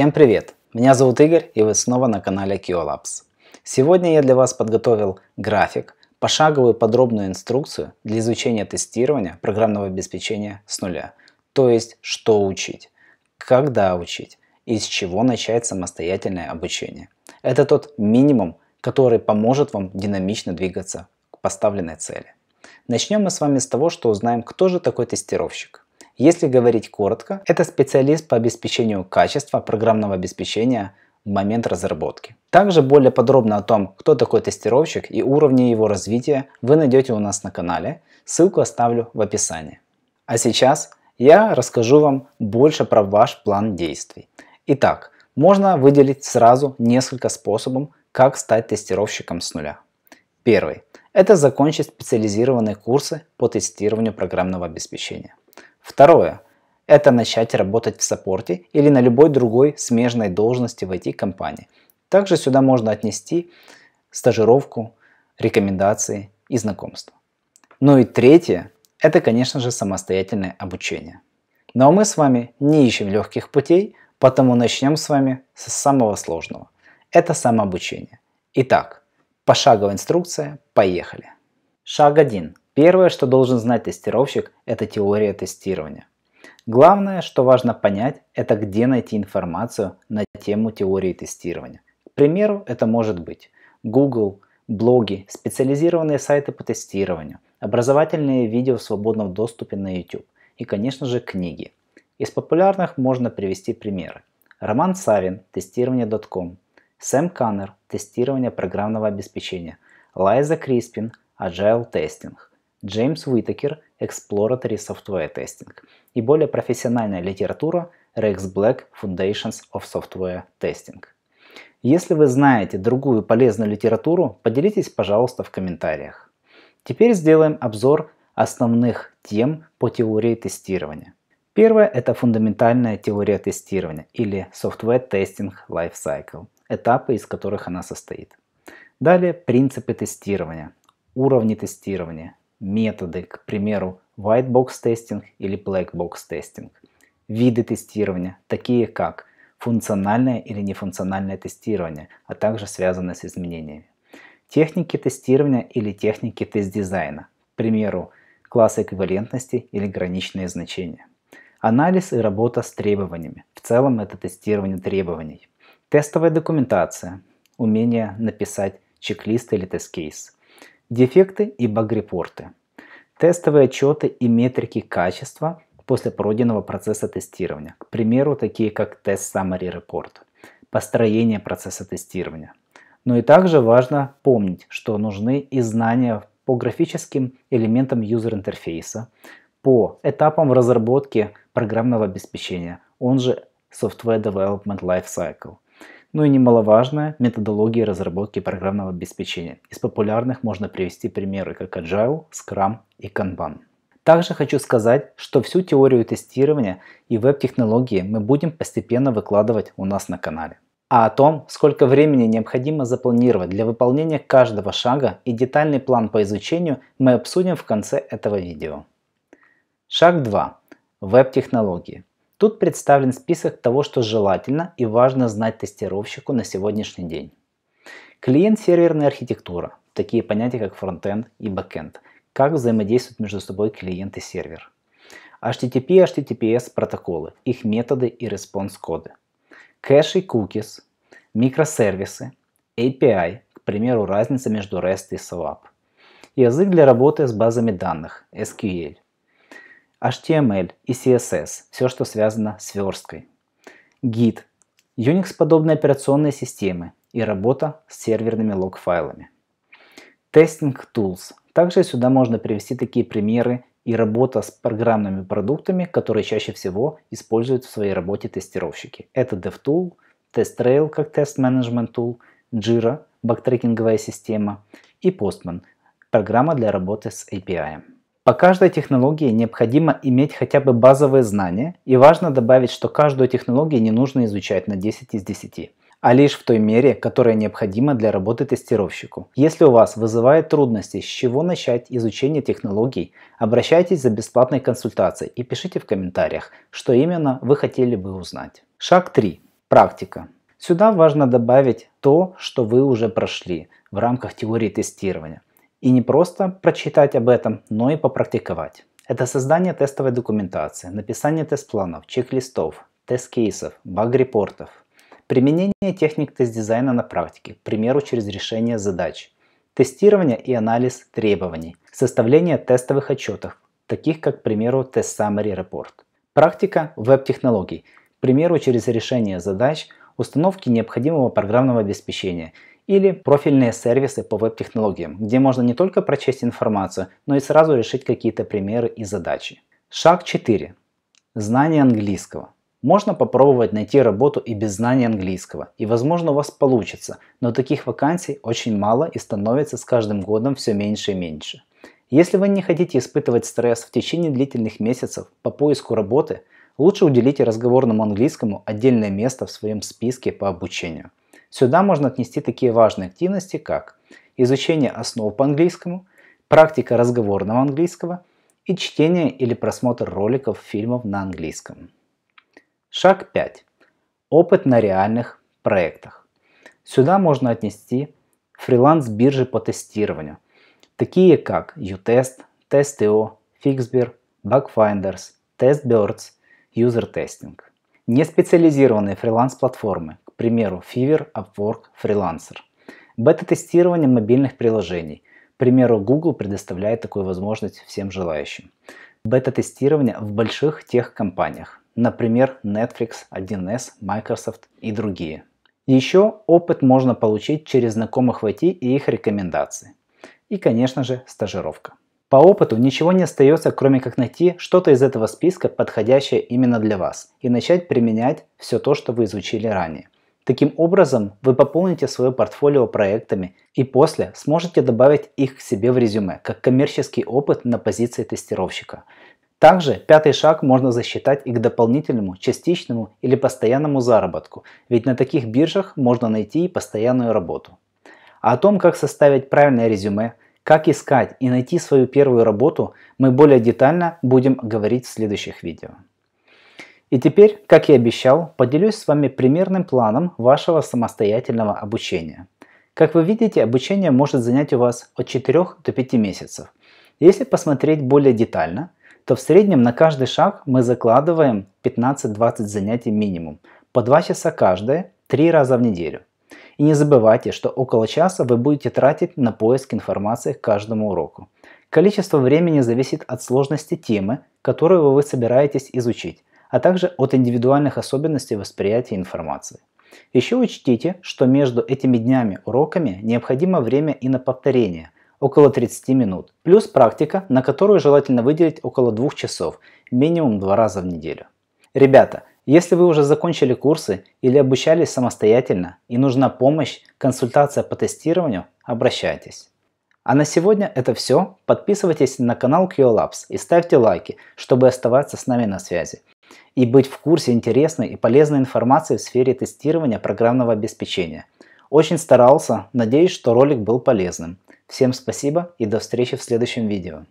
Всем привет! Меня зовут Игорь и вы снова на канале Киолапс. Сегодня я для вас подготовил график, пошаговую подробную инструкцию для изучения тестирования программного обеспечения с нуля. То есть, что учить, когда учить и с чего начать самостоятельное обучение. Это тот минимум, который поможет вам динамично двигаться к поставленной цели. Начнем мы с вами с того, что узнаем, кто же такой тестировщик. Если говорить коротко, это специалист по обеспечению качества программного обеспечения в момент разработки. Также более подробно о том, кто такой тестировщик и уровни его развития вы найдете у нас на канале, ссылку оставлю в описании. А сейчас я расскажу вам больше про ваш план действий. Итак, можно выделить сразу несколько способов, как стать тестировщиком с нуля. Первый – это закончить специализированные курсы по тестированию программного обеспечения. Второе – это начать работать в саппорте или на любой другой смежной должности в IT-компании. Также сюда можно отнести стажировку, рекомендации и знакомства. Ну и третье – это, конечно же, самостоятельное обучение. Ну а мы с вами не ищем легких путей, потому начнем с вами с самого сложного. Это самообучение. Итак, пошаговая инструкция, поехали. Шаг 1. Первое, что должен знать тестировщик, это теория тестирования. Главное, что важно понять, это где найти информацию на тему теории тестирования. К примеру, это может быть Google, блоги, специализированные сайты по тестированию, образовательные видео в свободном доступе на YouTube и, конечно же, книги. Из популярных можно привести примеры. Роман Савин, тестирование.com, Сэм Каннер, тестирование программного обеспечения, Лайза Криспин, Agile Testing. Джеймс Уитакер Exploratory Software Testing и более профессиональная литература Rex Black Foundations of Software Testing. Если вы знаете другую полезную литературу, поделитесь, пожалуйста, в комментариях. Теперь сделаем обзор основных тем по теории тестирования. Первое – это фундаментальная теория тестирования или Software Testing Life Cycle, этапы, из которых она состоит. Далее – принципы тестирования, уровни тестирования, методы, к примеру, white box testing или black box testing. Виды тестирования, такие как функциональное или нефункциональное тестирование, а также связанное с изменениями. Техники тестирования или техники тест-дизайна, к примеру, классы эквивалентности или граничные значения. Анализ и работа с требованиями. В целом это тестирование требований. Тестовая документация. Умение написать чек-лист или тест-кейс. Дефекты и баг-репорты. Тестовые отчеты и метрики качества после пройденного процесса тестирования. К примеру, такие как тест Summary Report. Построение процесса тестирования. Но и также важно помнить, что нужны и знания по графическим элементам юзер-интерфейса, по этапам разработки программного обеспечения, он же Software Development Lifecycle – ну и немаловажная методология разработки программного обеспечения. Из популярных можно привести примеры как Agile, Scrum и Kanban. Также хочу сказать, что всю теорию тестирования и веб-технологии мы будем постепенно выкладывать у нас на канале. А о том, сколько времени необходимо запланировать для выполнения каждого шага и детальный план по изучению мы обсудим в конце этого видео. Шаг 2. Веб-технологии. Тут представлен список того, что желательно и важно знать тестировщику на сегодняшний день. Клиент-серверная архитектура, такие понятия как фронтенд и бэкенд, как взаимодействуют между собой клиент и сервер. HTTP и HTTPS протоколы, их методы и респонс-коды. Кэш и cookies, микросервисы, API, к примеру, разница между REST и SOAP. Язык для работы с базами данных, SQL – HTML и CSS, все, что связано с версткой. Git – Unix-подобные операционные системы и работа с серверными лог-файлами. Testing Tools. Также сюда можно привести такие примеры и работа с программными продуктами, которые чаще всего используют в своей работе тестировщики. Это DevTool, TestRail как Test Management Tool, Jira, бактрекинговая система и Postman, программа для работы с API. По каждой технологии необходимо иметь хотя бы базовые знания, и важно добавить, что каждую технологию не нужно изучать на 10 из 10 а лишь в той мере, которая необходима для работы тестировщику. Если у вас вызывает трудности, с чего начать изучение технологий, обращайтесь за бесплатной консультацией и пишите в комментариях, что именно вы хотели бы узнать. Шаг 3. Практика. Сюда важно добавить то, что вы уже прошли в рамках теории тестирования. И не просто прочитать об этом, но и попрактиковать. Это создание тестовой документации, написание тест-планов, чек-листов, тест-кейсов, баг-репортов, применение техник тест-дизайна на практике, к примеру, через решение задач, тестирование и анализ требований, составление тестовых отчетов, таких как, к примеру, тест Summary Report. Практика веб-технологий, к примеру, через решение задач, установки необходимого программного обеспечения – или профильные сервисы по веб-технологиям, где можно не только прочесть информацию, но и сразу решить какие-то примеры и задачи. Шаг 4. Знание английского. Можно попробовать найти работу и без знания английского, и возможно у вас получится, но таких вакансий очень мало и становится с каждым годом все меньше и меньше. Если вы не хотите испытывать стресс в течение длительных месяцев по поиску работы, лучше уделите разговорному английскому отдельное место в своем списке по обучению. Сюда можно отнести такие важные активности, как изучение основ по английскому, практика разговорного английского и чтение или просмотр роликов, фильмов на английском. Шаг 5. Опыт на реальных проектах. Сюда можно отнести фриланс-биржи по тестированию, такие как UTest, Test.io, Fixbir, Bugfinders, TestBirds, User Testing. Неспециализированные фриланс-платформы, примеру, Fiverr, Upwork, Freelancer. Бета-тестирование мобильных приложений. К примеру, Google предоставляет такую возможность всем желающим. Бета-тестирование в больших тех компаниях, например, Netflix, 1С, Microsoft и другие. Еще опыт можно получить через знакомых в IT и их рекомендации. И, конечно же, стажировка. По опыту ничего не остается, кроме как найти что-то из этого списка, подходящее именно для вас, и начать применять все то, что вы изучили ранее – Таким образом, вы пополните свое портфолио проектами и после сможете добавить их к себе в резюме, как коммерческий опыт на позиции тестировщика. Также пятый шаг можно засчитать и к дополнительному, частичному или постоянному заработку, ведь на таких биржах можно найти и постоянную работу. А о том, как составить правильное резюме, как искать и найти свою первую работу, мы более детально будем говорить в следующих видео. И теперь, как и обещал, поделюсь с вами примерным планом вашего самостоятельного обучения. Как вы видите, обучение может занять у вас от 4 до 5 месяцев. Если посмотреть более детально, то в среднем на каждый шаг мы закладываем 15-20 занятий минимум, по 2 часа каждое, 3 раза в неделю. И не забывайте, что около часа вы будете тратить на поиск информации к каждому уроку. Количество времени зависит от сложности темы, которую вы собираетесь изучить, а также от индивидуальных особенностей восприятия информации. Еще учтите, что между этими днями уроками необходимо время и на повторение, около 30 минут, плюс практика, на которую желательно выделить около 2 часов, минимум 2 раза в неделю. Ребята, если вы уже закончили курсы или обучались самостоятельно и нужна помощь, консультация по тестированию, обращайтесь. А на сегодня это все. Подписывайтесь на канал QLabs и ставьте лайки, чтобы оставаться с нами на связи и быть в курсе интересной и полезной информации в сфере тестирования программного обеспечения. Очень старался, надеюсь, что ролик был полезным. Всем спасибо и до встречи в следующем видео.